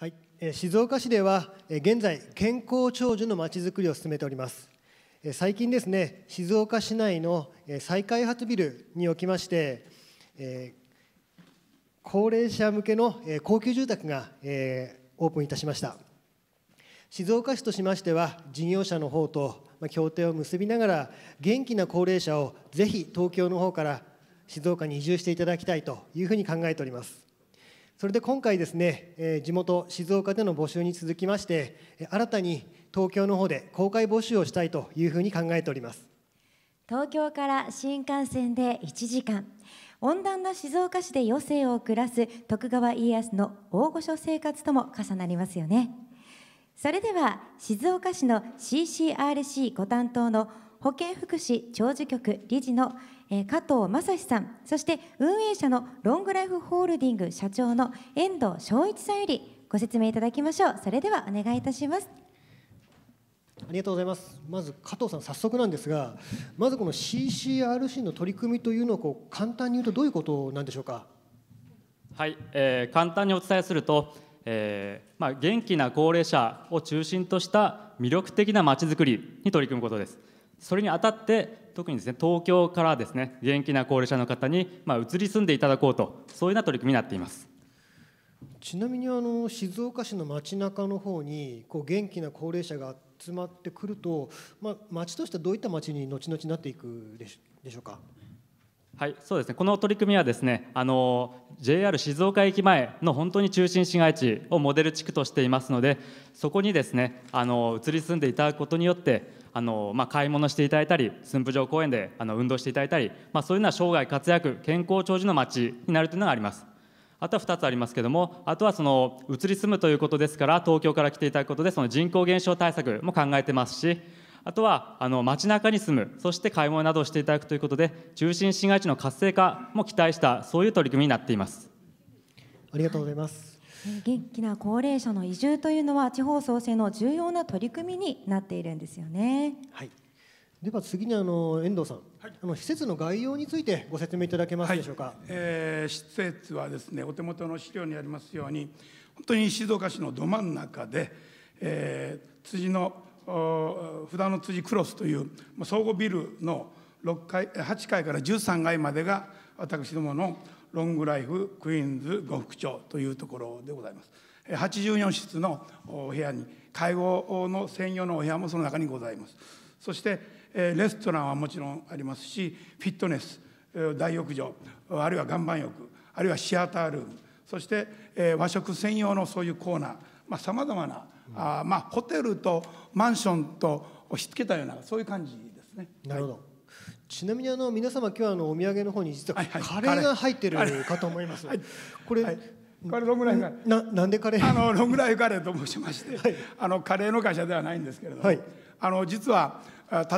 はい、静岡市では現在健康長寿のまちづくりを進めております最近ですね静岡市内の再開発ビルにおきまして、え高齢者向けの高級住宅が、えオープンいたしました静岡市としましては事業者の方と協定を結びながら元気な高齢者をぜひ東京の方から静岡に移住していただきたいというふうに考えておりますそれで今回ですね、え地元静岡での募集に続きまして新たに東京の方で公開募集をしたいというふうに考えております東京から新幹線で1時間温暖な静岡市で余生を暮らす徳川家康の大御所生活とも重なりますよねそれでは静岡市の CCRC ご担当の保健福祉長寿局理事の、えー、加藤正史さんそして運営者のロングライフホールディング社長の遠藤昭一さんよりご説明いただきましょうそれではお願いいたしますありがとうございますまず加藤さん早速なんですがまずこの CCRC の取り組みというのをこう簡単に言うとどういうことなんでしょうかはい、えー、簡単にお伝えすると、えーまあ、元気な高齢者を中心とした魅力的なまちづくりに取り組むことです。それにあたって特にですね東京からですね元気な高齢者の方に、まあ、移り住んでいただこうとそういうような取り組みになっています。ちなみにあの静岡市の街中の方にこう元気な高齢者が集まってくると、まあ、町としてはどういった町に後々なっていくでしょうか。はい、そうですね。この取り組みはですね、あの JR 静岡駅前の本当に中心市街地をモデル地区としていますので、そこにですね、あの移り住んでいただくことによって、あのまあ、買い物していただいたり、駿府城公園であの運動していただいたり、まあ、そういうのは生涯活躍、健康長寿の街になるというのがあります。あとは2つありますけども、あとはその移り住むということですから、東京から来ていただくことで、その人口減少対策も考えてますし、あとはあの街中に住む、そして買い物などをしていただくということで、中心市街地の活性化も期待した、そういう取り組みになっていますありがとうございます。元気な高齢者の移住というのは地方創生の重要な取り組みになっているんですよね。はい、では次にあの遠藤さん、はい、あの施設の概要についてご説明いただけますでしょうか、はい、えー、施設はですねお手元の資料にありますように本当に静岡市のど真ん中で、えー、辻の札の辻クロスという総合ビルの階8階から13階までが私どものロングライフクイーンズ呉服町というところでございます。84室のお部屋に介護の専用のお部屋もその中にございます。そしてレストランはもちろんありますしフィットネス大浴場あるいは岩盤浴あるいはシアタールームそして和食専用のそういうコーナーさまざ、まあ、なあまあホテルとマンションと押し付けたようなそういう感じですね。なるほど、はいちなみにあの皆様今日あのお土産の方に実はカレーが入ってるかと思います。はいはい、これ、はい、これロングライフカレー。ななんでカレー？あのロングライフカレーと申しまして、はい、あのカレーの会社ではないんですけれども、あの実は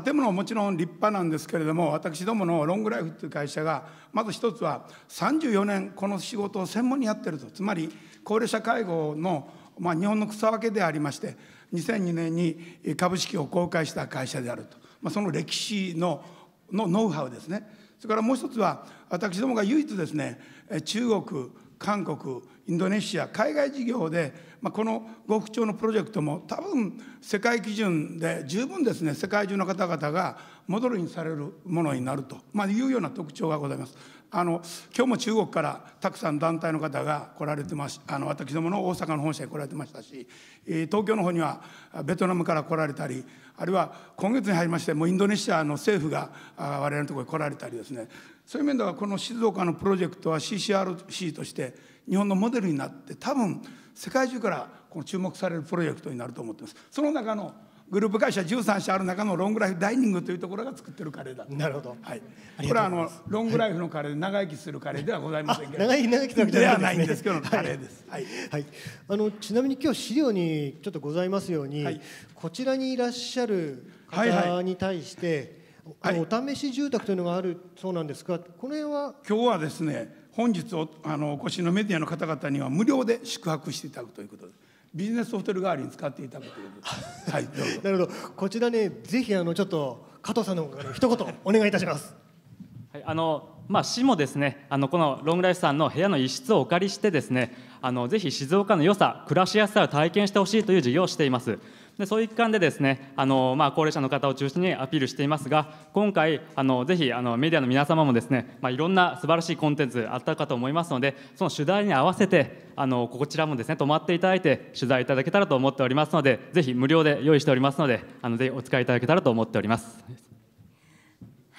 建物ももちろん立派なんですけれども、私どものロングライフという会社がまず一つは34年この仕事を専門にやってると、つまり高齢者介護のまあ、日本の草分けでありまして2002年に株式を公開した会社であると、まあ、その歴史ののノウハウですねそれからもう一つは私どもが唯一ですね中国韓国インドネシア海外事業で、まあ、この極超のプロジェクトも多分世界基準で十分ですね世界中の方々がモデルにされるものになると、まあ、いうような特徴がございます。あの今日も中国からたくさん団体の方が来られてますあの私どもの大阪の本社に来られてましたし、え東京の方にはベトナムから来られたりあるいは今月に入りましてもインドネシアの政府が我々のところに来られたりですねそういう面ではこの静岡のプロジェクトは CCRC として日本のモデルになって多分世界中からこの注目されるプロジェクトになると思ってます。その中のグループ会社13社ある中のロングライフダイニングというところが作ってるカレーだなるほど、はい、これはあのロングライフのカレー長生きするカレーではございませんけど長生き長生きというわけではないんですけど、カレーです、はいはいあのちなみに今日資料にちょっとございますように、はい、こちらにいらっしゃる方に対して、はい、お試し住宅というのがあるそうなんですがこの辺は今日はですね本日おあのお越しのメディアの方々には無料で宿泊していただくということですビジネスホテル代わりに使っていただくというはいなるほどこちらねぜひあのちょっと加藤さんの方から一言お願いいたしますはいあのまあ、市もですねあのこのロングライフさんの部屋の一室をお借りしてですねあのぜひ静岡の良さ暮らしやすさを体験してほしいという事業をしていますでそういう一間でですねあの、まあ、高齢者の方を中心にアピールしていますが今回あのぜひあのメディアの皆様もですね、まあ、いろんな素晴らしいコンテンツあったかと思いますのでその取材に合わせてあのこちらもですね泊まっていただいて取材いただけたらと思っておりますのでぜひ無料で用意しておりますのであのぜひお使いいただけたらと思っております。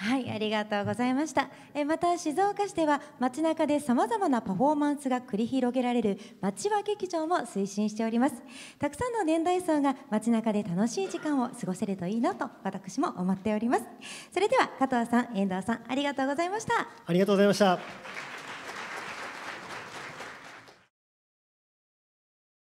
はいありがとうございましたえまた静岡市では街中でさまざまなパフォーマンスが繰り広げられる街は劇場も推進しておりますたくさんの年代層が街中で楽しい時間を過ごせるといいなと私も思っておりますそれでは加藤さん遠藤さんありがとうございましたありがとうございました